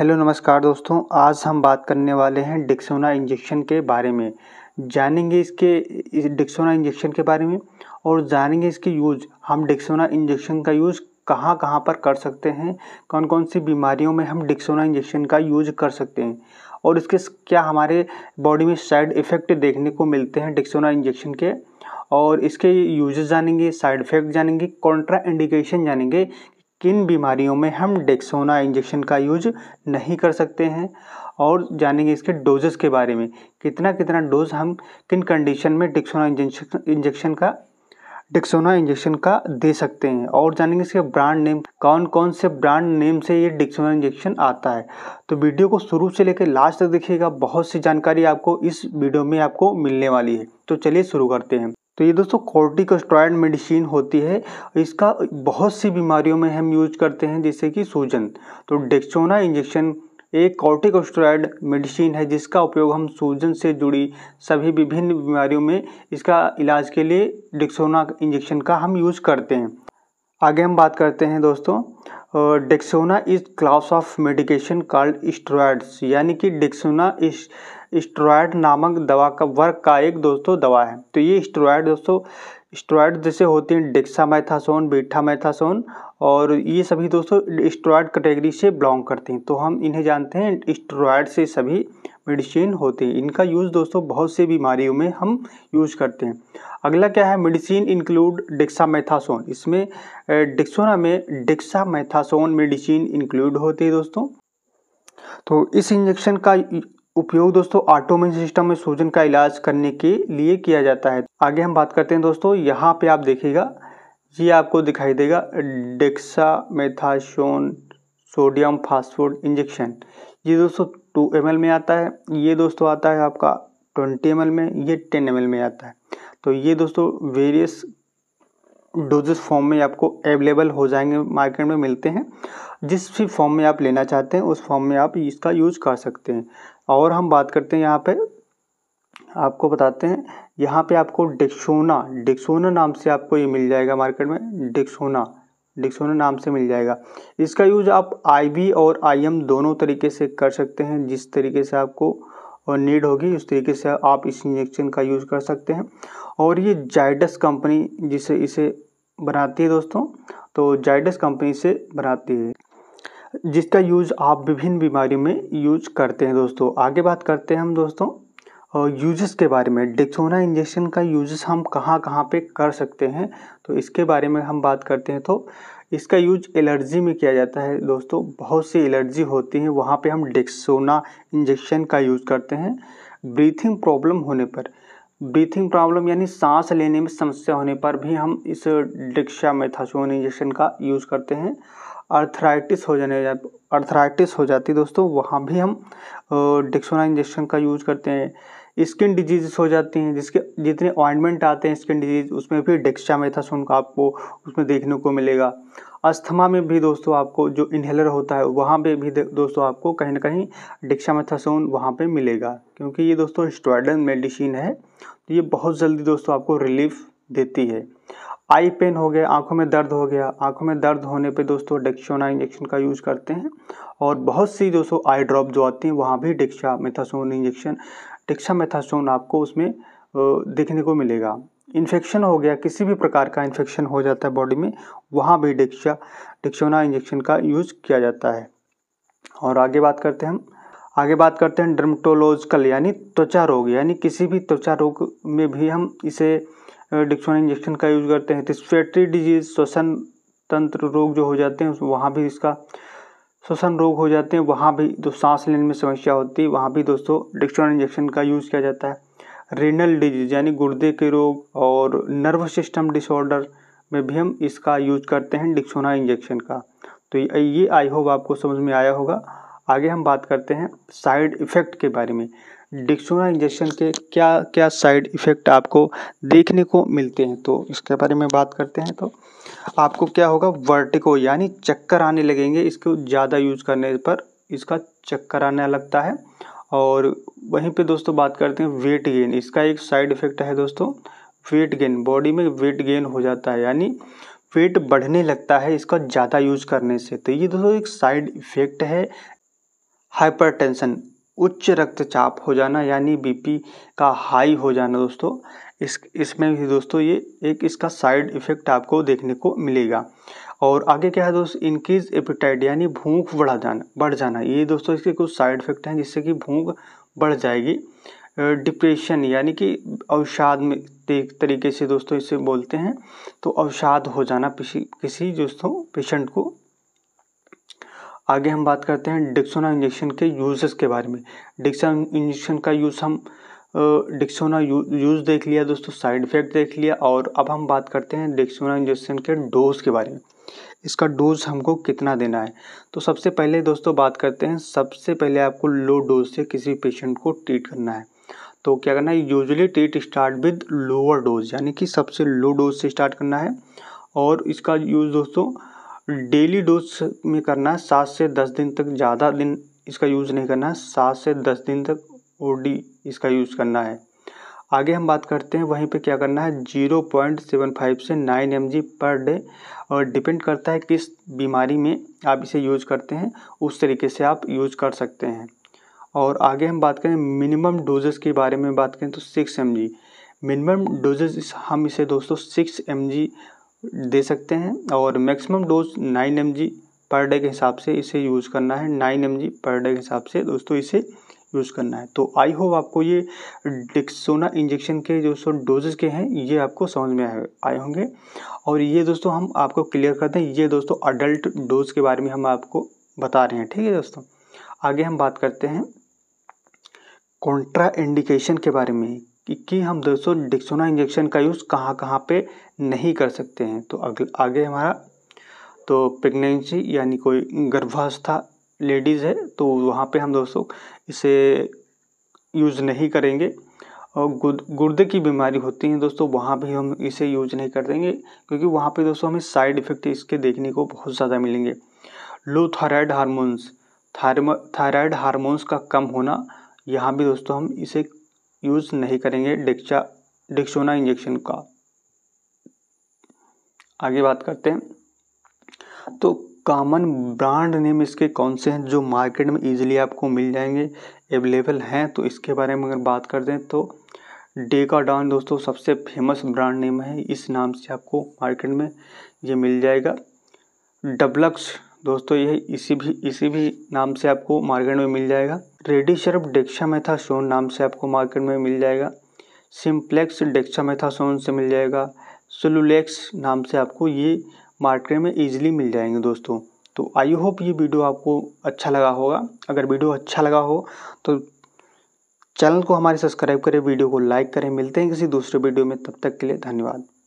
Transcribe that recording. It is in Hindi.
हेलो नमस्कार दोस्तों आज हम बात करने वाले हैं डिक्सोना इंजेक्शन के बारे में जानेंगे इसके इस डिक्सोना इंजेक्शन के बारे में और जानेंगे इसके यूज हम डिक्सोना इंजेक्शन का यूज़ कहाँ कहाँ पर कर सकते हैं कौन कौन सी बीमारियों में हम डिक्सोना इंजेक्शन का यूज कर सकते हैं और इसके क्या हमारे बॉडी में साइड इफ़ेक्ट देखने को मिलते हैं डिक्सोना इंजेक्शन के और इसके यूजेस जानेंगे साइड इफ़ेक्ट जानेंगे कॉन्ट्रा इंडिकेशन जानेंगे किन बीमारियों में हम डेक्सोना इंजेक्शन का यूज नहीं कर सकते हैं और जानेंगे इसके डोजेस के बारे में कितना कितना डोज हम किन कंडीशन में डेक्सोना इंजेक्शन इंजेक्शन का डिक्सोना इंजेक्शन का दे सकते हैं और जानेंगे इसके ब्रांड नेम कौन कौन से ब्रांड नेम से ये डिक्सोना इंजेक्शन आता है तो वीडियो को शुरू से लेकर लास्ट तक देखिएगा बहुत सी जानकारी आपको इस वीडियो में आपको मिलने वाली है तो चलिए शुरू करते हैं तो ये दोस्तों कॉर्टिकोस्ट्रॉयड मेडिसिन होती है इसका बहुत सी बीमारियों में हम यूज करते हैं जैसे कि सूजन तो डेक्सोना इंजेक्शन एक कॉर्टिकोस्ट्रॉयड मेडिसिन है जिसका उपयोग हम सूजन से जुड़ी सभी विभिन्न बीमारियों में इसका इलाज के लिए डिक्सोना इंजेक्शन का हम यूज़ करते हैं आगे हम बात करते हैं दोस्तों Dexona is class of medication called steroids यानी कि डिक्सोना इस स्ट्रॉयड नामक दवा का वर्ग का एक दोस्तों दवा है तो ये स्ट्रॉयड दोस्तों स्ट्रॉयड जैसे होते हैं बीठा बीठामेथासोन और ये सभी दोस्तों स्ट्रॉयड कैटेगरी से बिलोंग करते हैं तो हम इन्हें जानते हैं स्ट्रॉयड से सभी मेडिसिन होते हैं इनका यूज़ दोस्तों बहुत से बीमारियों में हम यूज़ करते हैं अगला क्या है मेडिसिन इंक्लूड डिक्सामेथासोन इसमें डिक्सोना में डिक्सामेथासोन मेडिसिन इंक्लूड होते हैं दोस्तों तो इस इंजेक्शन का उपयोग दोस्तों ऑटोमिन सिस्टम में सूजन का इलाज करने के लिए किया जाता है आगे हम बात करते हैं दोस्तों यहाँ पे आप देखिएगा ये आपको दिखाई देगा डेक्सामेथासोन सोडियम फास्फोट इंजेक्शन ये दोस्तों टू एम में आता है ये दोस्तों आता है आपका ट्वेंटी एम में ये टेन एम में आता है तो ये दोस्तों वेरियस डोजेस फॉर्म में आपको अवेलेबल हो जाएंगे मार्केट में मिलते हैं जिस भी फॉर्म में आप लेना चाहते हैं उस फॉर्म में आप इसका यूज कर सकते हैं और हम बात करते हैं यहाँ पे आपको बताते हैं यहाँ पे आपको डिक्सोना डिक्सोना नाम से आपको ये मिल जाएगा मार्केट में डिक्सोना डिक्शनरी नाम से मिल जाएगा इसका यूज़ आप आई और आई दोनों तरीके से कर सकते हैं जिस तरीके से आपको और नीड होगी उस तरीके से आप इस इंजेक्शन का यूज़ कर सकते हैं और ये जाइडस कंपनी जिसे इसे बनाती है दोस्तों तो जाइडस कंपनी से बनाती है जिसका यूज़ आप विभिन्न बीमारी में यूज करते हैं दोस्तों आगे बात करते हैं हम दोस्तों यूजेस के बारे में डिक्सोना इंजेक्शन का यूजेस हम कहाँ कहाँ पे कर सकते हैं तो इसके बारे में हम बात करते हैं तो इसका यूज एलर्जी में किया जाता है दोस्तों बहुत सी एलर्जी होती हैं वहाँ पे हम डिक्सोना इंजेक्शन का यूज़ करते हैं ब्रीथिंग प्रॉब्लम होने पर ब्रीथिंग प्रॉब्लम यानी सांस लेने में समस्या होने पर भी हम इस डिक्शा मेथासोन इंजेक्शन का यूज़ करते हैं अर्थराइटिस हो जाने अर्थराइटिस हो जाती है दोस्तों वहाँ भी हम डिक्सोना इंजेक्शन का यूज करते हैं स्किन डिजीज़ हो जाती हैं जिसके जितने ऑइंटमेंट आते हैं स्किन डिजीज़ उसमें भी डिक्सा मेथासोन का आपको उसमें देखने को मिलेगा अस्थमा में भी दोस्तों आपको जो इन्हेलर होता है वहाँ पे भी दोस्तों आपको कहीं ना कहीं मेथासोन वहाँ पे मिलेगा क्योंकि ये दोस्तों स्टोडन मेडिसिन है तो ये बहुत जल्दी दोस्तों आपको रिलीफ देती है आई पेन हो गया आंखों में दर्द हो गया आंखों में दर्द होने पे दोस्तों डेक्शोना इंजेक्शन का यूज़ करते हैं और बहुत सी दोस्तों आई ड्रॉप जो आती हैं वहाँ भी डिक्शा मेथासोन इंजेक्शन डिक्शा मेथासोन आपको उसमें देखने को मिलेगा इन्फेक्शन हो गया किसी भी प्रकार का इन्फेक्शन हो जाता है बॉडी में वहाँ भी डिक्शा डिक्शोना इंजेक्शन का यूज़ किया जाता है और आगे बात करते हैं हम आगे बात करते हैं डर्मटोलॉजिकल यानी त्वचा रोग यानी किसी भी त्वचा रोग में भी हम इसे डिक्सोन इंजेक्शन का यूज़ करते हैं रिस्पिरेटरी तो डिजीज़ श्वसन तंत्र रोग जो हो जाते हैं वहाँ भी इसका श्वसन रोग हो जाते हैं वहाँ भी जो सांस लेने में समस्या होती है वहाँ भी दोस्तों डिक्सोन इंजेक्शन का यूज़ किया जाता है रेनल डिजीज यानी गुर्दे के रोग और नर्व सिस्टम डिसऑर्डर में भी हम इसका यूज करते हैं डिक्सोना इंजेक्शन का तो ये आई होप आपको समझ में आया होगा आगे हम बात करते हैं साइड इफ़ेक्ट के बारे में डिक्सोना इंजेक्शन के क्या क्या साइड इफ़ेक्ट आपको देखने को मिलते हैं तो इसके बारे में बात करते हैं तो आपको क्या होगा वर्टिको यानी चक्कर आने लगेंगे इसको ज़्यादा यूज करने पर इसका चक्कर आने लगता है और वहीं पे दोस्तों बात करते हैं वेट गेन इसका एक साइड इफ़ेक्ट है दोस्तों वेट गेन बॉडी में वेट गेन हो जाता है यानी वेट बढ़ने लगता है इसका ज़्यादा यूज करने से तो ये दोस्तों एक साइड इफ़ेक्ट है हाइपरटेंशन उच्च रक्तचाप हो जाना यानी बीपी का हाई हो जाना दोस्तों इस इसमें भी दोस्तों ये एक इसका साइड इफ़ेक्ट आपको देखने को मिलेगा और आगे क्या है दोस्तों इनक्रीज एपिटाइट यानी भूख बढ़ा जाना बढ़ जाना ये दोस्तों इसके कुछ साइड इफ़ेक्ट हैं जिससे कि भूख बढ़ जाएगी डिप्रेशन यानी कि अवसाद में एक तरीके से दोस्तों इसे बोलते हैं तो अवसाद हो जाना किसी किसी दोस्तों पेशेंट को आगे हम बात करते हैं डिक्सोना इंजेक्शन के यूजेस के बारे में डिक्सोना इंजेक्शन का यूज़ हम डिक्सोना यूज़ देख लिया दोस्तों साइड इफ़ेक्ट देख लिया और अब हम बात करते हैं डिक्सोना इंजेक्शन के डोज के बारे में इसका डोज हमको कितना देना है तो सबसे पहले दोस्तों बात करते हैं सबसे पहले आपको लो डोज से किसी पेशेंट को ट्रीट करना है तो क्या करना है usually treat start with lower dose यानी कि सबसे लो डोज से स्टार्ट करना है और इसका यूज़ दोस्तों डेली डोज में करना है सात से दस दिन तक ज़्यादा दिन इसका यूज़ नहीं करना है सात से दस दिन तक ओ डी इसका यूज़ करना है आगे हम बात करते हैं वहीं पे क्या करना है जीरो पॉइंट सेवन फाइव से nine M G per day और डिपेंड करता है किस बीमारी में आप इसे यूज करते हैं उस तरीके से आप यूज कर सकते हैं और आगे हम बात करें मिनिमम डोजेस के बारे में बात करें तो six M G minimum doses हम इसे दोस्तों सिक्स एम जी दे सकते हैं और maximum dose nine M per day के हिसाब से इसे यूज़ करना है नाइन एम पर डे के हिसाब से दोस्तों इसे यूज़ करना है तो आई होप आपको ये डिक्सोना इंजेक्शन के जो सो डोजेज के हैं ये आपको समझ में आए आए होंगे और ये दोस्तों हम आपको क्लियर करते हैं ये दोस्तों अडल्ट डोज के बारे में हम आपको बता रहे हैं ठीक है दोस्तों आगे हम बात करते हैं कॉन्ट्रा इंडिकेशन के बारे में कि, कि हम दोस्तों डिक्सोना इंजेक्शन का यूज़ कहाँ कहाँ पे नहीं कर सकते हैं तो अगल आगे हमारा तो प्रेगनेंसी यानी कोई गर्भावस्था लेडीज़ है तो वहाँ पे हम दोस्तों इसे यूज़ नहीं करेंगे और गुर्दे की बीमारी होती है दोस्तों वहाँ भी हम इसे यूज नहीं कर देंगे क्योंकि वहाँ पे दोस्तों हमें साइड इफ़ेक्ट इसके देखने को बहुत ज़्यादा मिलेंगे low thyroid hormones thyroid hormones का कम होना यहाँ भी दोस्तों हम इसे यूज़ नहीं करेंगे डिक्चा डिक्सोना इंजेक्शन का आगे बात करते हैं तो कॉमन ब्रांड नेम इसके कौन से हैं जो मार्केट में इजीली आपको मिल जाएंगे अवेलेबल हैं तो इसके बारे में अगर बात करते हैं तो डेकाडॉन दोस्तों सबसे फेमस ब्रांड नेम है इस नाम से आपको मार्केट में ये मिल जाएगा डबलक्स दोस्तों ये इसी भी इसी भी नाम से आपको मार्केट में मिल जाएगा रेडी डेक्शा डेक्सामेथासोन नाम से आपको मार्केट में मिल जाएगा सिम्प्लेक्स डेक्सामेथासोन से मिल जाएगा सुलुलेक्स नाम से आपको ये मार्केट में ईजिली मिल जाएंगे दोस्तों तो आई होप ये वीडियो आपको अच्छा लगा होगा अगर वीडियो अच्छा लगा हो तो चैनल को हमारे सब्सक्राइब करें वीडियो को लाइक करें मिलते हैं किसी दूसरे वीडियो में तब तक के लिए धन्यवाद